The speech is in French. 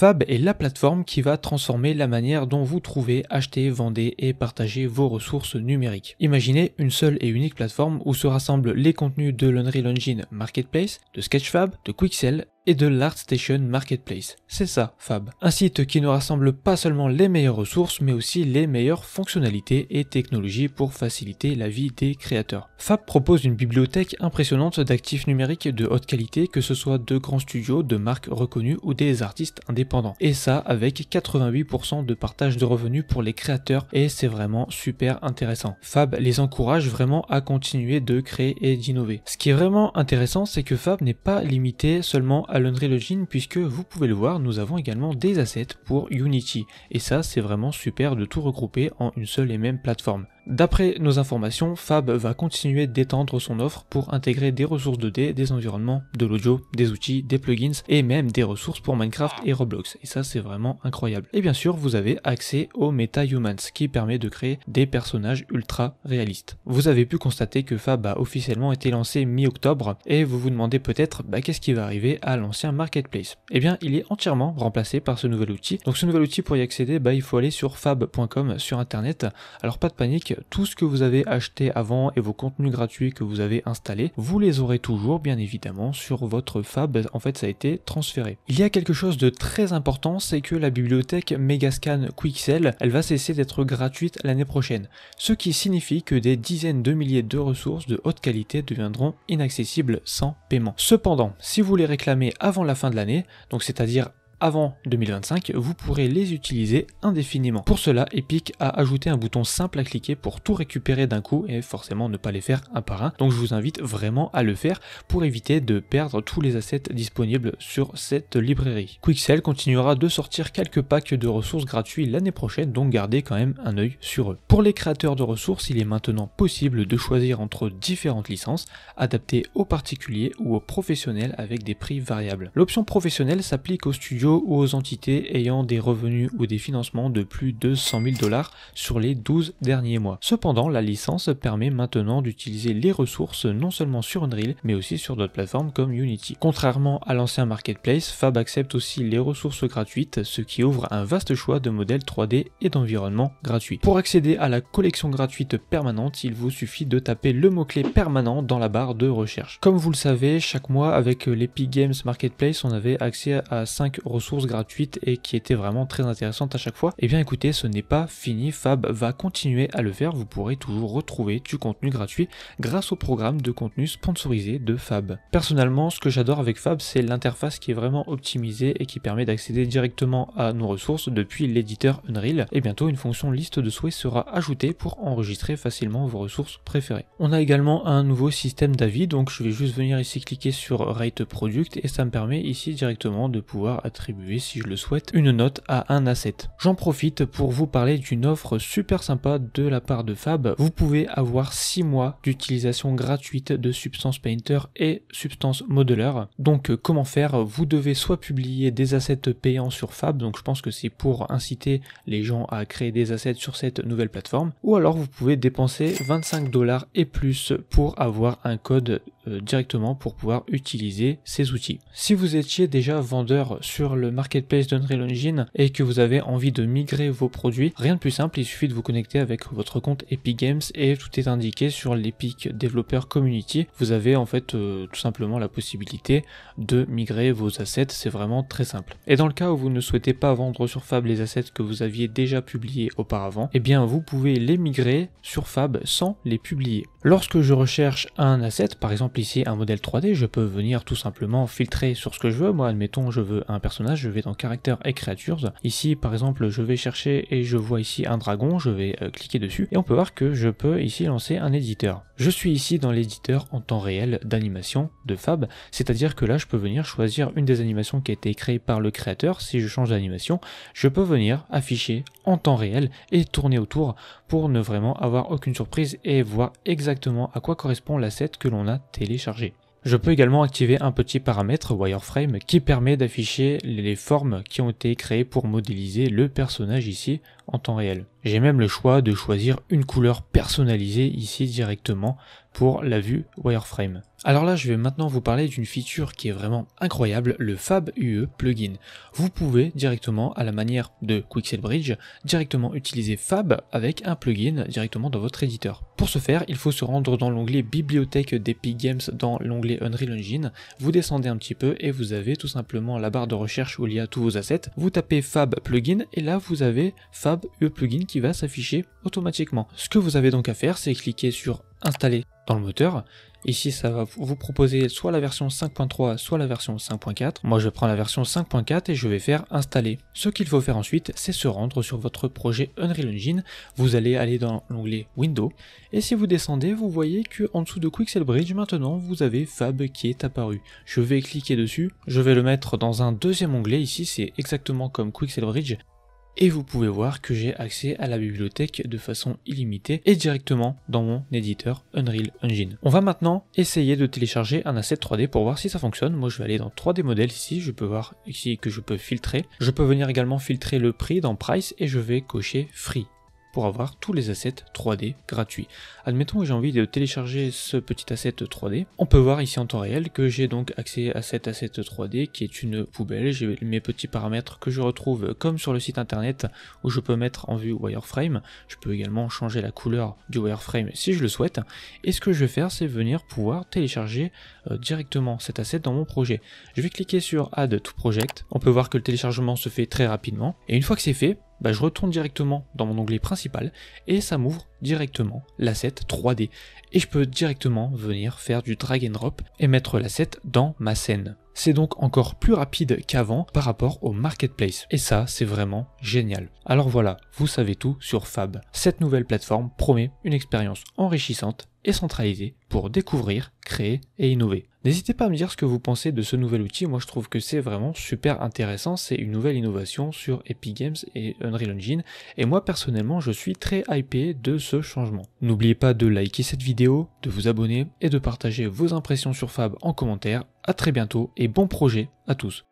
Fab est la plateforme qui va transformer la manière dont vous trouvez, achetez, vendez et partagez vos ressources numériques. Imaginez une seule et unique plateforme où se rassemblent les contenus de l'Unreal Engine Marketplace, de Sketchfab, de Quixel et de l'ArtStation Marketplace. C'est ça, Fab. Un site qui ne rassemble pas seulement les meilleures ressources, mais aussi les meilleures fonctionnalités et technologies pour faciliter la vie des créateurs. Fab propose une bibliothèque impressionnante d'actifs numériques de haute qualité, que ce soit de grands studios, de marques reconnues ou des artistes indépendants. Et ça avec 88% de partage de revenus pour les créateurs et c'est vraiment super intéressant. Fab les encourage vraiment à continuer de créer et d'innover. Ce qui est vraiment intéressant, c'est que Fab n'est pas limité seulement à l'Unreal puisque vous pouvez le voir, nous avons également des assets pour Unity et ça c'est vraiment super de tout regrouper en une seule et même plateforme. D'après nos informations, Fab va continuer d'étendre son offre pour intégrer des ressources 2D, des environnements, de l'audio, des outils, des plugins et même des ressources pour Minecraft et Roblox. Et ça, c'est vraiment incroyable. Et bien sûr, vous avez accès au Meta Humans qui permet de créer des personnages ultra réalistes. Vous avez pu constater que Fab a officiellement été lancé mi-octobre et vous vous demandez peut-être bah, qu'est-ce qui va arriver à l'ancien marketplace. Eh bien, il est entièrement remplacé par ce nouvel outil. Donc ce nouvel outil pour y accéder, bah, il faut aller sur fab.com sur internet. Alors pas de panique, tout ce que vous avez acheté avant et vos contenus gratuits que vous avez installés, vous les aurez toujours bien évidemment sur votre fab, en fait ça a été transféré. Il y a quelque chose de très important, c'est que la bibliothèque Megascan Quixel, elle va cesser d'être gratuite l'année prochaine, ce qui signifie que des dizaines de milliers de ressources de haute qualité deviendront inaccessibles sans paiement. Cependant, si vous les réclamez avant la fin de l'année, donc c'est-à-dire avant 2025, vous pourrez les utiliser indéfiniment. Pour cela, Epic a ajouté un bouton simple à cliquer pour tout récupérer d'un coup et forcément ne pas les faire un par un. Donc je vous invite vraiment à le faire pour éviter de perdre tous les assets disponibles sur cette librairie. Quixel continuera de sortir quelques packs de ressources gratuits l'année prochaine, donc gardez quand même un œil sur eux. Pour les créateurs de ressources, il est maintenant possible de choisir entre différentes licences adaptées aux particuliers ou aux professionnels avec des prix variables. L'option professionnelle s'applique aux studios ou aux entités ayant des revenus ou des financements de plus de 100 000 dollars sur les 12 derniers mois. Cependant, la licence permet maintenant d'utiliser les ressources non seulement sur Unreal, mais aussi sur d'autres plateformes comme Unity. Contrairement à l'ancien marketplace, Fab accepte aussi les ressources gratuites, ce qui ouvre un vaste choix de modèles 3D et d'environnements gratuits. Pour accéder à la collection gratuite permanente, il vous suffit de taper le mot-clé permanent dans la barre de recherche. Comme vous le savez, chaque mois avec l'Epic Games Marketplace, on avait accès à 5 ressources gratuites et qui était vraiment très intéressante à chaque fois, et eh bien écoutez, ce n'est pas fini, Fab va continuer à le faire, vous pourrez toujours retrouver du contenu gratuit grâce au programme de contenu sponsorisé de Fab. Personnellement, ce que j'adore avec Fab, c'est l'interface qui est vraiment optimisée et qui permet d'accéder directement à nos ressources depuis l'éditeur Unreal, et bientôt une fonction liste de souhaits sera ajoutée pour enregistrer facilement vos ressources préférées. On a également un nouveau système d'avis, donc je vais juste venir ici cliquer sur Rate Product et ça me permet ici directement de pouvoir attribuer si je le souhaite, une note à un asset. J'en profite pour vous parler d'une offre super sympa de la part de Fab. Vous pouvez avoir six mois d'utilisation gratuite de Substance Painter et Substance Modeler. Donc euh, comment faire Vous devez soit publier des assets payants sur Fab, donc je pense que c'est pour inciter les gens à créer des assets sur cette nouvelle plateforme, ou alors vous pouvez dépenser 25 dollars et plus pour avoir un code euh, directement pour pouvoir utiliser ces outils. Si vous étiez déjà vendeur sur le marketplace d'Unreal Engine et que vous avez envie de migrer vos produits, rien de plus simple, il suffit de vous connecter avec votre compte Epic Games et tout est indiqué sur l'Epic Developer Community. Vous avez en fait euh, tout simplement la possibilité de migrer vos assets, c'est vraiment très simple. Et dans le cas où vous ne souhaitez pas vendre sur Fab les assets que vous aviez déjà publiés auparavant, eh bien vous pouvez les migrer sur Fab sans les publier. Lorsque je recherche un asset, par exemple ici un modèle 3D, je peux venir tout simplement filtrer sur ce que je veux. Moi, admettons, je veux un personnage, je vais dans caractères et créatures Ici, par exemple, je vais chercher et je vois ici un dragon, je vais euh, cliquer dessus et on peut voir que je peux ici lancer un éditeur. Je suis ici dans l'éditeur en temps réel d'animation de Fab, c'est-à-dire que là, je peux venir choisir une des animations qui a été créée par le créateur. Si je change d'animation, je peux venir afficher en temps réel et tourner autour pour ne vraiment avoir aucune surprise et voir exactement à quoi correspond l'asset que l'on a téléchargé. Je peux également activer un petit paramètre wireframe qui permet d'afficher les formes qui ont été créées pour modéliser le personnage ici en temps réel. J'ai même le choix de choisir une couleur personnalisée ici directement pour la vue wireframe. Alors là, je vais maintenant vous parler d'une feature qui est vraiment incroyable, le Fab UE plugin. Vous pouvez directement, à la manière de Quixel Bridge, directement utiliser Fab avec un plugin directement dans votre éditeur. Pour ce faire, il faut se rendre dans l'onglet Bibliothèque d'Epic Games dans l'onglet Unreal Engine. Vous descendez un petit peu et vous avez tout simplement la barre de recherche où il y a tous vos assets. Vous tapez Fab plugin et là vous avez Fab UE plugin va s'afficher automatiquement. Ce que vous avez donc à faire, c'est cliquer sur installer dans le moteur. Ici, ça va vous proposer soit la version 5.3, soit la version 5.4. Moi, je prends la version 5.4 et je vais faire installer. Ce qu'il faut faire ensuite, c'est se rendre sur votre projet Unreal Engine. Vous allez aller dans l'onglet Windows. Et si vous descendez, vous voyez que en dessous de Quixel Bridge, maintenant, vous avez Fab qui est apparu. Je vais cliquer dessus. Je vais le mettre dans un deuxième onglet. Ici, c'est exactement comme Quixel Bridge et vous pouvez voir que j'ai accès à la bibliothèque de façon illimitée et directement dans mon éditeur Unreal Engine. On va maintenant essayer de télécharger un asset 3D pour voir si ça fonctionne. Moi je vais aller dans 3D modèles ici, je peux voir ici que je peux filtrer. Je peux venir également filtrer le prix dans Price et je vais cocher Free pour avoir tous les assets 3D gratuits. Admettons que j'ai envie de télécharger ce petit asset 3D. On peut voir ici en temps réel que j'ai donc accès à cet asset 3D qui est une poubelle. J'ai mes petits paramètres que je retrouve comme sur le site internet où je peux mettre en vue wireframe. Je peux également changer la couleur du wireframe si je le souhaite. Et ce que je vais faire, c'est venir pouvoir télécharger euh, directement cet asset dans mon projet. Je vais cliquer sur Add to Project. On peut voir que le téléchargement se fait très rapidement. Et une fois que c'est fait, bah, je retourne directement dans mon onglet principal et ça m'ouvre directement l'asset 3D. Et je peux directement venir faire du drag and drop et mettre l'asset dans ma scène. C'est donc encore plus rapide qu'avant par rapport au marketplace. Et ça, c'est vraiment génial. Alors voilà, vous savez tout sur Fab. Cette nouvelle plateforme promet une expérience enrichissante et centraliser pour découvrir, créer et innover. N'hésitez pas à me dire ce que vous pensez de ce nouvel outil, moi je trouve que c'est vraiment super intéressant, c'est une nouvelle innovation sur Epic Games et Unreal Engine, et moi personnellement je suis très hypé de ce changement. N'oubliez pas de liker cette vidéo, de vous abonner et de partager vos impressions sur Fab en commentaire, à très bientôt et bon projet à tous.